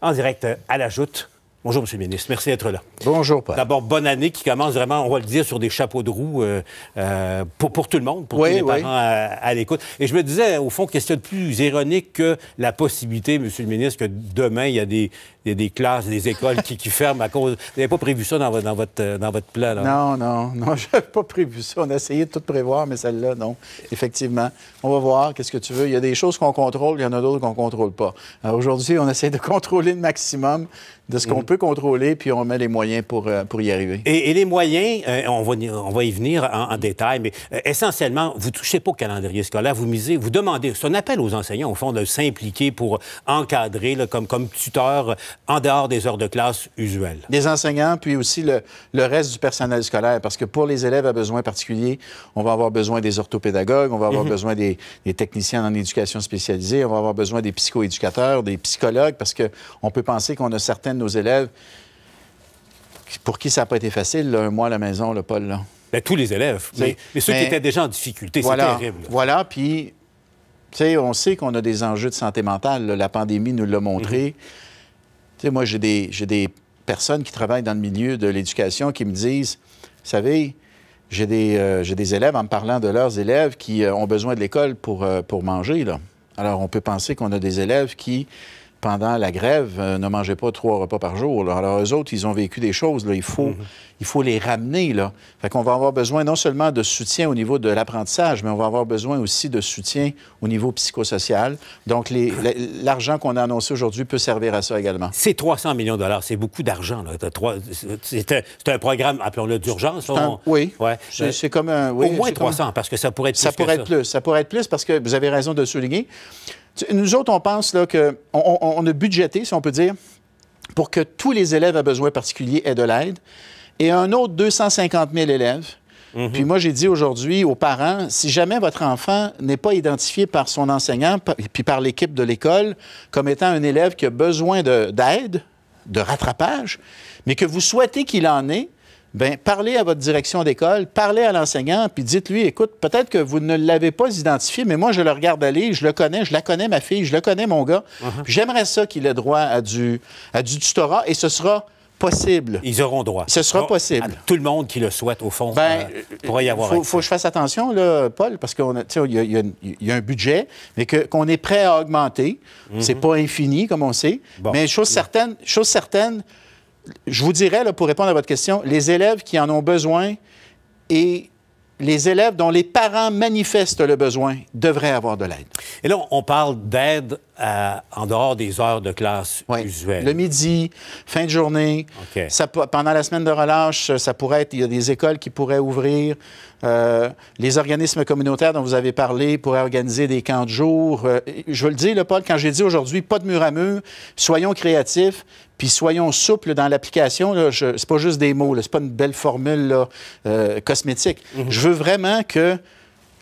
en direct à la joute. Bonjour, Monsieur le ministre. Merci d'être là. Bonjour, Paul. D'abord, bonne année qui commence vraiment, on va le dire, sur des chapeaux de roue euh, euh, pour, tout le monde, pour tous les parents euh, à, l'écoute. Et je me disais, au fond, qu'est-ce qu'il y de plus ironique que la possibilité, Monsieur le ministre, que demain, il y a des, classes, des écoles qui, ferment à cause... Vous n'avez pas prévu ça dans, votre, dans votre, dans votre plan? Là. Non, non, non, je n'avais pas prévu ça. On a essayé de tout prévoir, mais celle-là, non, effectivement. On va voir, qu'est-ce que tu veux. Il y a des choses qu'on contrôle, il y en a d'autres qu'on ne contrôle pas. Aujourd'hui, on essaie de contrôler le maximum de ce qu'on mm. peut contrôler, puis on met les moyens pour, euh, pour y arriver. Et, les moyens, euh, on, va, on va y venir en, détail, mais euh, essentiellement, vous touchez pas au calendrier scolaire, vous misez, vous demandez, c'est un appel aux enseignants, au fond, de s'impliquer pour encadrer comme, comme tuteur en dehors des heures de classe usuelles. Les enseignants, puis aussi le, le reste du personnel scolaire, parce que pour les élèves à besoins particuliers, on va avoir besoin des orthopédagogues, on va avoir mhm. besoin des, des, techniciens en éducation spécialisée, on va avoir besoin des psychoéducateurs, des psychologues, parce qu'on peut penser qu'on a certaines nos élèves pour qui ça n'a pas été facile, un mois à la maison, le Paul. Là. Ben, tous les élèves, mais, ceux qui étaient déjà en difficulté, voilà, terrible. Voilà, puis, tu sais, on sait qu'on a des enjeux de santé mentale. La pandémie nous l'a montré. Mhm. Tu sais, moi, j'ai des, personnes qui travaillent dans le milieu de l'éducation qui me disent, vous savez, j'ai des, euh, des, élèves, en me parlant de leurs élèves, qui euh, ont besoin de l'école pour, euh, pour manger. Là. Alors, on peut penser qu'on a des élèves qui pendant la grève, euh, ne mangeait pas trois repas par jour. Alors, eux autres, ils ont vécu des choses. Là. Il, faut, mhm. il faut les ramener. Là. Fait qu'on va avoir besoin non seulement de soutien au niveau de l'apprentissage, mais on va avoir besoin aussi de soutien au niveau psychosocial. Donc, l'argent qu'on a annoncé aujourd'hui peut servir à ça également. C'est 300 millions de dollars. C'est beaucoup d'argent. C'est un, un, programme, appelons-le, d'urgence. Oui. Ouais. C'est comme un... Oui, au moins 300, parce que ça pourrait être Ça pourrait être plus. Ça pourrait être plus, parce que vous avez raison de souligner. Nous autres, on pense là, que on, a budgété, si on peut dire, pour que tous les élèves à besoin particulier aient de l'aide, et un autre 250 000 élèves. Mhm. Puis moi, j'ai dit aujourd'hui aux parents, si jamais votre enfant n'est pas identifié par son enseignant, puis par l'équipe de l'école, comme étant un élève qui a besoin d'aide, de rattrapage, mais que vous souhaitez qu'il en ait, Bien, parlez à votre direction d'école, parlez à l'enseignant, puis dites-lui, écoute, peut-être que vous ne l'avez pas identifié, mais moi, je le regarde aller, je le connais, je la connais, ma fille, je le connais, mon gars. Uh-huh. J'aimerais ça qu'il ait droit à du, tutorat, et ce sera possible. Ils auront droit. Ce sera possible. tout le monde qui le souhaite, au fond, ben, euh, y avoir faut, faut que je fasse attention, là, Paul, parce qu'il y, y, a un budget, mais qu'on est prêt à augmenter. C'est mhm. pas infini, comme on sait. Mais chose certaine, chose certaine, je vous dirais, pour répondre à votre question, les élèves qui en ont besoin et les élèves dont les parents manifestent le besoin devraient avoir de l'aide. Et là, on parle d'aide euh, en dehors des heures de classe usuelles. Le midi, fin de journée, ça, pendant la semaine de relâche, ça pourrait il y a des écoles qui pourraient ouvrir. Euh, les organismes communautaires dont vous avez parlé pourraient organiser des camps de jour. Euh, je veux le dire, Paul, quand j'ai dit aujourd'hui, pas de mur à mur, soyons créatifs, puis soyons souples dans l'application. C'est pas juste des mots. n'est pas une belle formule euh, cosmétique. Mm-hmm. Je veux vraiment que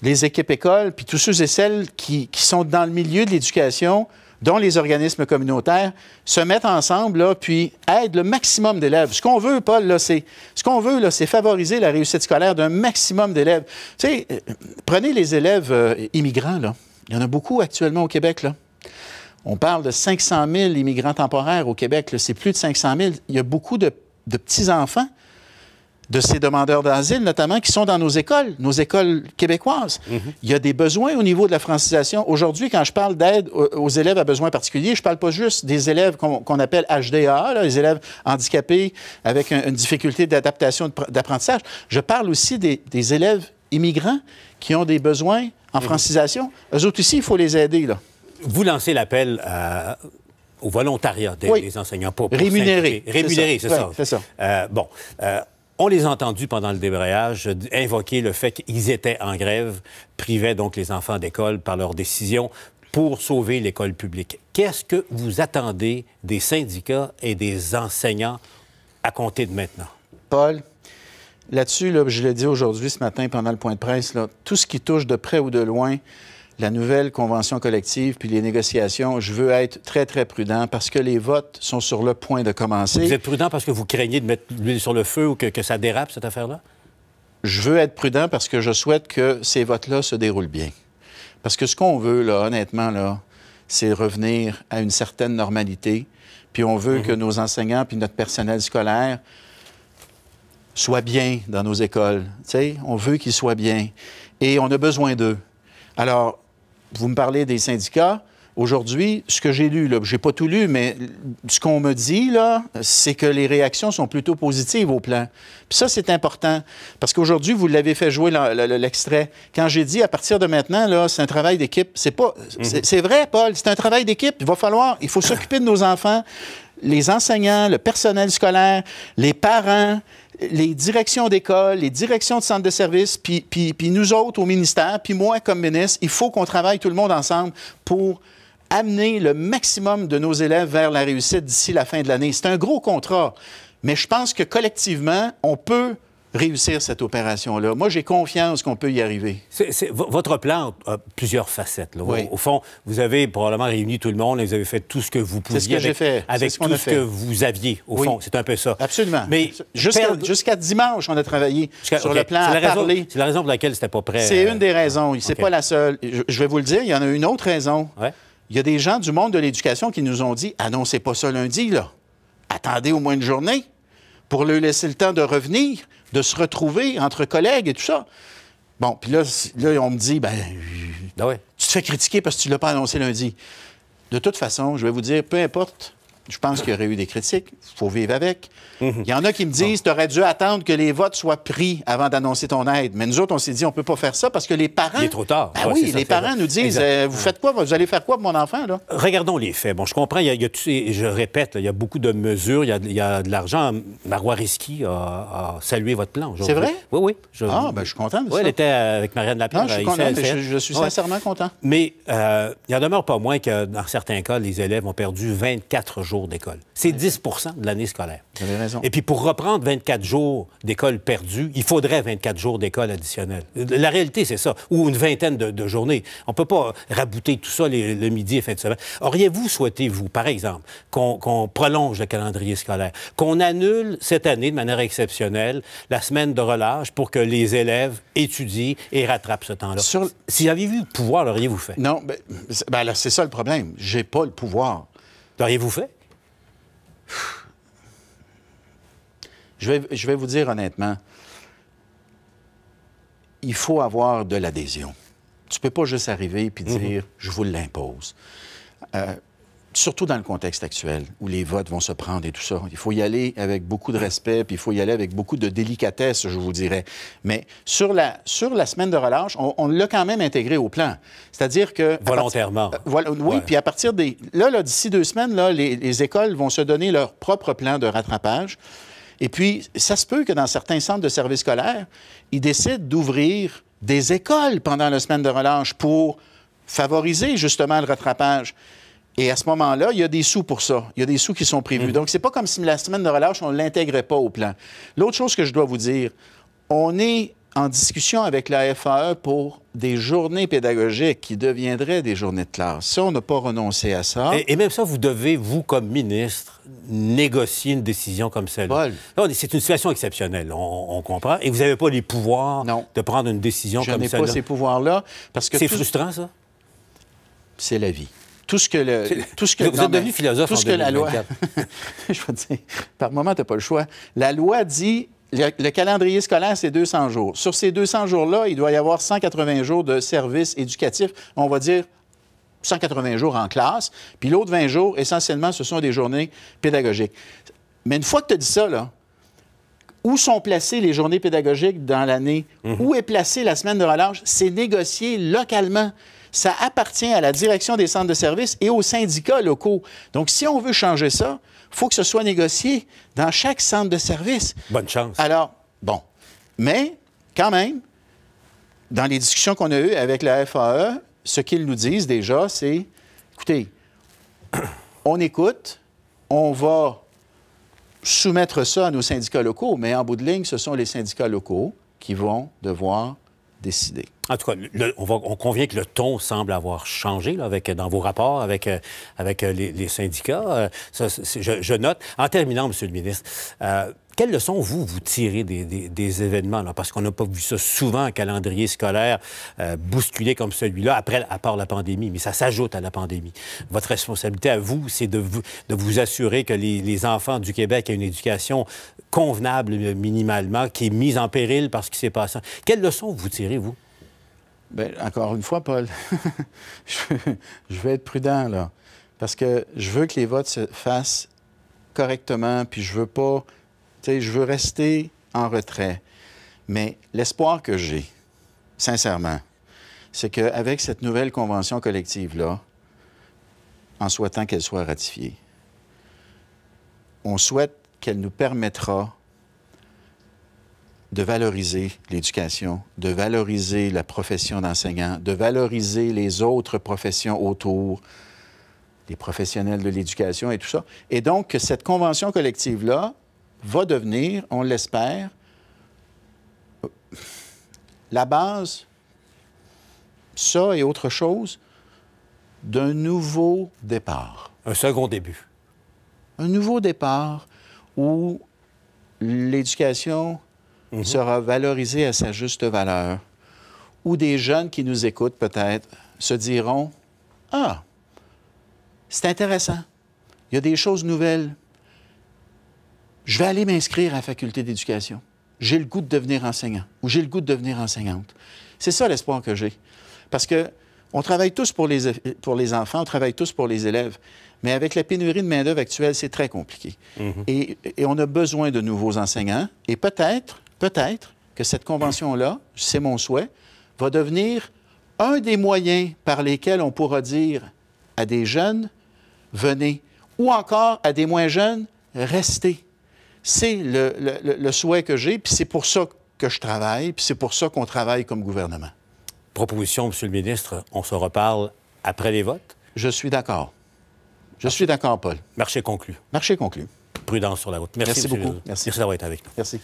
les équipes écoles, puis tous ceux et celles qui, sont dans le milieu de l'éducation, dont les organismes communautaires, se mettent ensemble, puis aident le maximum d'élèves. Ce qu'on veut, Paul, c'est, ce qu'on veut, c'est favoriser la réussite scolaire d'un maximum d'élèves. Tu euh, prenez les élèves euh, immigrants, là. Il y en a beaucoup actuellement au Québec, là. On parle de 500 000 immigrants temporaires au Québec. C'est plus de 500 000. Il y a beaucoup de, petits-enfants de ces demandeurs d'asile, notamment, qui sont dans nos écoles, nos écoles québécoises. Mhm. Il y a des besoins au niveau de la francisation. Aujourd'hui, quand je parle d'aide aux élèves à besoins particuliers, je ne parle pas juste des élèves qu'on appelle HDA, les élèves handicapés avec une difficulté d'adaptation d'apprentissage. Je parle aussi des, élèves immigrants qui ont des besoins en mhm. francisation. Eux autres aussi, il faut les aider. Là vous lancez l'appel euh, au volontariat des, enseignants. Pour, pour Rémunérés. Rémunérés, c'est ça. Euh, bon. Euh, on les a entendus pendant le débrayage invoquer le fait qu'ils étaient en grève, privaient donc les enfants d'école par leur décision pour sauver l'école publique. Qu'est-ce que vous attendez des syndicats et des enseignants à compter de maintenant? Paul, là-dessus, je l'ai dit aujourd'hui ce matin pendant le point de presse, tout ce qui touche de près ou de loin la nouvelle convention collective puis les négociations, je veux être très, très prudent parce que les votes sont sur le point de commencer. Vous êtes prudent parce que vous craignez de mettre l'huile sur le feu ou que, ça dérape, cette affaire-là? Je veux être prudent parce que je souhaite que ces votes-là se déroulent bien. Parce que ce qu'on veut, là, honnêtement, là, c'est revenir à une certaine normalité. Puis on veut que mhm. nos enseignants puis notre personnel scolaire soient bien dans nos écoles. sais, on veut qu'ils soient bien. Et on a besoin d'eux. Alors, vous me parlez des syndicats. Aujourd'hui, ce que j'ai lu, je n'ai pas tout lu, mais ce qu'on me dit, là, c'est que les réactions sont plutôt positives au plan. Puis ça, c'est important, parce qu'aujourd'hui, vous l'avez fait jouer l'extrait. Quand j'ai dit, à partir de maintenant, là, c'est un travail d'équipe, c'est pas... C'est mhm. vrai, Paul, c'est un travail d'équipe. Il va falloir... Il faut s'occuper de nos enfants les enseignants, le personnel scolaire, les parents, les directions d'école, les directions de centres de services, puis, puis, nous autres au ministère, puis moi comme ministre, il faut qu'on travaille tout le monde ensemble pour amener le maximum de nos élèves vers la réussite d'ici la fin de l'année. C'est un gros contrat, mais je pense que collectivement, on peut réussir cette opération-là. Moi, j'ai confiance qu'on peut y arriver. votre plan a plusieurs facettes. Au, fond, vous avez probablement réuni tout le monde et vous avez fait tout ce que vous pouviez. fait. Avec ce tout ce que vous aviez, au fond. C'est un peu ça. Absolument. Mais jusqu'à dimanche, on a travaillé sur le plan à parler. C'est la raison pour laquelle c'était pas prêt. C'est une des euh, raisons. C'est pas la seule. Je, vais vous le dire, il y en a une autre raison. Il y a des gens du monde de l'éducation qui nous ont dit « Ah non, c'est pas ça lundi, là. Attendez au moins une journée. » pour lui laisser le temps de revenir, de se retrouver entre collègues et tout ça. Bon, puis là, on me dit, ben, ben tu te fais critiquer parce que tu ne l'as pas annoncé lundi. De toute façon, je vais vous dire, peu importe je pense qu'il y aurait eu des critiques. Il faut vivre avec. Mhm. Il y en a qui me disent tu aurais dû attendre que les votes soient pris avant d'annoncer ton aide. Mais nous autres, on s'est dit on peut pas faire ça parce que les parents. Il est trop tard. Ben oui, les parents nous disent euh, vous faites quoi Vous allez faire quoi pour mon enfant Regardons les faits. Bon, je comprends. Il y a, je répète, il y a beaucoup de mesures. Il y a, de l'argent. Marois Risky a, salué votre plan. C'est vrai Oui, oui. Je... Ah, ben, je suis content. De oui, elle était avec Marianne Lapierre. je suis, sincèrement content. Mais euh, il en demeure pas moins que dans certains cas, les élèves ont perdu 24 jours d'école. C'est 10 de l'année scolaire. Vous avez raison. Et puis pour reprendre 24 jours d'école perdus, il faudrait 24 jours d'école additionnelle. La réalité, c'est ça. Ou une vingtaine de, journées. On ne peut pas rabouter tout ça le midi et fin de semaine. Auriez-vous souhaité, vous, par exemple, qu'on prolonge le calendrier scolaire, qu'on annule cette année de manière exceptionnelle la semaine de relâche pour que les élèves étudient et rattrapent ce temps-là? Si j'avais vu le pouvoir, l'auriez-vous fait? Non, ben, c'est ben ça le problème. J'ai pas le pouvoir. L'auriez-vous fait? Je vais, je vais vous dire honnêtement, il faut avoir de l'adhésion. Tu peux pas juste arriver puis dire, mhm. je vous l'impose. Euh, surtout dans le contexte actuel où les votes vont se prendre et tout ça. Il faut y aller avec beaucoup de respect, puis il faut y aller avec beaucoup de délicatesse, je vous dirais. Mais sur la, sur la semaine de relâche, on, l'a quand même intégré au plan. C'est-à-dire que... Volontairement. Euh, voilà, oui, puis à partir des... Là, là d'ici deux semaines, là, les, les écoles vont se donner leur propre plan de rattrapage. Et puis, ça se peut que dans certains centres de services scolaires, ils décident d'ouvrir des écoles pendant la semaine de relâche pour favoriser justement le rattrapage. Et à ce moment-là, il y a des sous pour ça. Il y a des sous qui sont prévus. Mm. Donc, c'est pas comme si la semaine de relâche, on ne l'intégrait pas au plan. L'autre chose que je dois vous dire, on est en discussion avec la FAE pour des journées pédagogiques qui deviendraient des journées de classe. Ça, on n'a pas renoncé à ça. Et, même ça, vous devez, vous, comme ministre, négocier une décision comme celle-là. C'est une situation exceptionnelle, on, comprend. Et vous n'avez pas les pouvoirs de prendre une décision comme celle-là. Je n'ai pas ces pouvoirs-là C'est frustrant, ça? C'est la vie tout ce que le, tout ce que vous êtes devenu philosophe tout que la loi je dire par moment tu n'as pas le choix la loi dit le, calendrier scolaire, c'est 200 jours. Sur ces 200 jours-là, il doit y avoir 180 jours de service éducatif, on va dire 180 jours en classe, puis l'autre 20 jours, essentiellement, ce sont des journées pédagogiques. Mais une fois que tu as dit ça, là, où sont placées les journées pédagogiques dans l'année, mhm. où est placée la semaine de relâche, c'est négocié localement ça appartient à la direction des centres de services et aux syndicats locaux. Donc, si on veut changer ça, il faut que ce soit négocié dans chaque centre de service. Bonne chance. Alors, bon. Mais, quand même, dans les discussions qu'on a eues avec la FAE, ce qu'ils nous disent déjà, c'est écoutez, on écoute, on va soumettre ça à nos syndicats locaux, mais en bout de ligne, ce sont les syndicats locaux qui vont devoir en tout cas, on, convient que le ton semble avoir changé avec, dans vos rapports avec, euh, avec euh, les, syndicats. Euh, je, note. En terminant, Monsieur le ministre, quelles leçons, vous, vous tirez des, événements? Là? Parce qu'on n'a pas vu ça souvent, un calendrier scolaire euh, bousculé comme celui-là, après, à part la pandémie, mais ça s'ajoute à la pandémie. Votre responsabilité à vous, c'est de vous, assurer que les, enfants du Québec aient une éducation convenable euh, minimalement, qui est mise en péril par ce qui s'est passé. Quelles leçons vous tirez, vous? Bien, encore une fois, Paul, je vais être prudent, là, parce que je veux que les votes se fassent correctement, puis je veux pas je veux rester en retrait. Mais l'espoir que j'ai, sincèrement, c'est qu'avec cette nouvelle convention collective-là, en souhaitant qu'elle soit ratifiée, on souhaite qu'elle nous permettra de valoriser l'éducation, de valoriser la profession d'enseignant, de valoriser les autres professions autour, les professionnels de l'éducation et tout ça. Et donc, cette convention collective-là, va devenir, on l'espère, la base, ça et autre chose, d'un nouveau départ. Un second début. Un nouveau départ où l'éducation mhm. sera valorisée à sa juste valeur, où des jeunes qui nous écoutent peut-être se diront, ah, c'est intéressant, il y a des choses nouvelles, je vais aller m'inscrire à la faculté d'éducation. J'ai le goût de devenir enseignant ou j'ai le goût de devenir enseignante. C'est ça l'espoir que j'ai. Parce que on travaille tous pour les, pour les enfants, on travaille tous pour les élèves. Mais avec la pénurie de main-d'œuvre actuelle, c'est très compliqué. Mhm. et, on a besoin de nouveaux enseignants. Et peut-être, peut-être que cette convention-là, c'est mon souhait, va devenir un des moyens par lesquels on pourra dire à des jeunes, venez, ou encore à des moins jeunes, restez. C'est le, souhait que j'ai, puis c'est pour ça que je travaille, puis c'est pour ça qu'on travaille comme gouvernement. Proposition, Monsieur le ministre, on se reparle après les votes? Je suis d'accord. Je suis d'accord, Paul. Marché conclu. Marché conclu. Prudence sur la route. Merci, beaucoup. Merci. d'avoir été avec nous. Merci.